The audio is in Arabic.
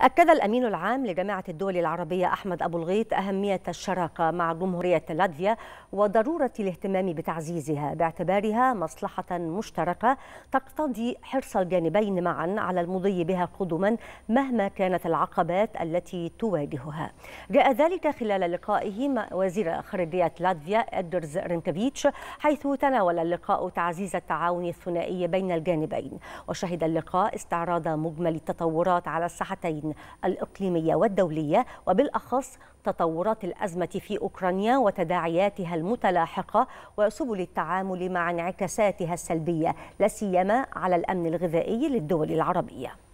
أكد الأمين العام لجامعة الدول العربية أحمد أبو الغيط أهمية الشراكة مع جمهورية لاتفيا وضرورة الاهتمام بتعزيزها باعتبارها مصلحة مشتركة تقتضي حرص الجانبين معا على المضي بها قدما مهما كانت العقبات التي تواجهها جاء ذلك خلال لقائه مع وزير خارجية لاتفيا إدرز رينكفيتش حيث تناول اللقاء تعزيز التعاون الثنائي بين الجانبين وشهد اللقاء استعراض مجمل التطورات على الساحتين الإقليمية والدولية وبالأخص تطورات الأزمة في أوكرانيا وتداعياتها المتلاحقة وسبل التعامل مع انعكاساتها السلبية لا سيما على الأمن الغذائي للدول العربية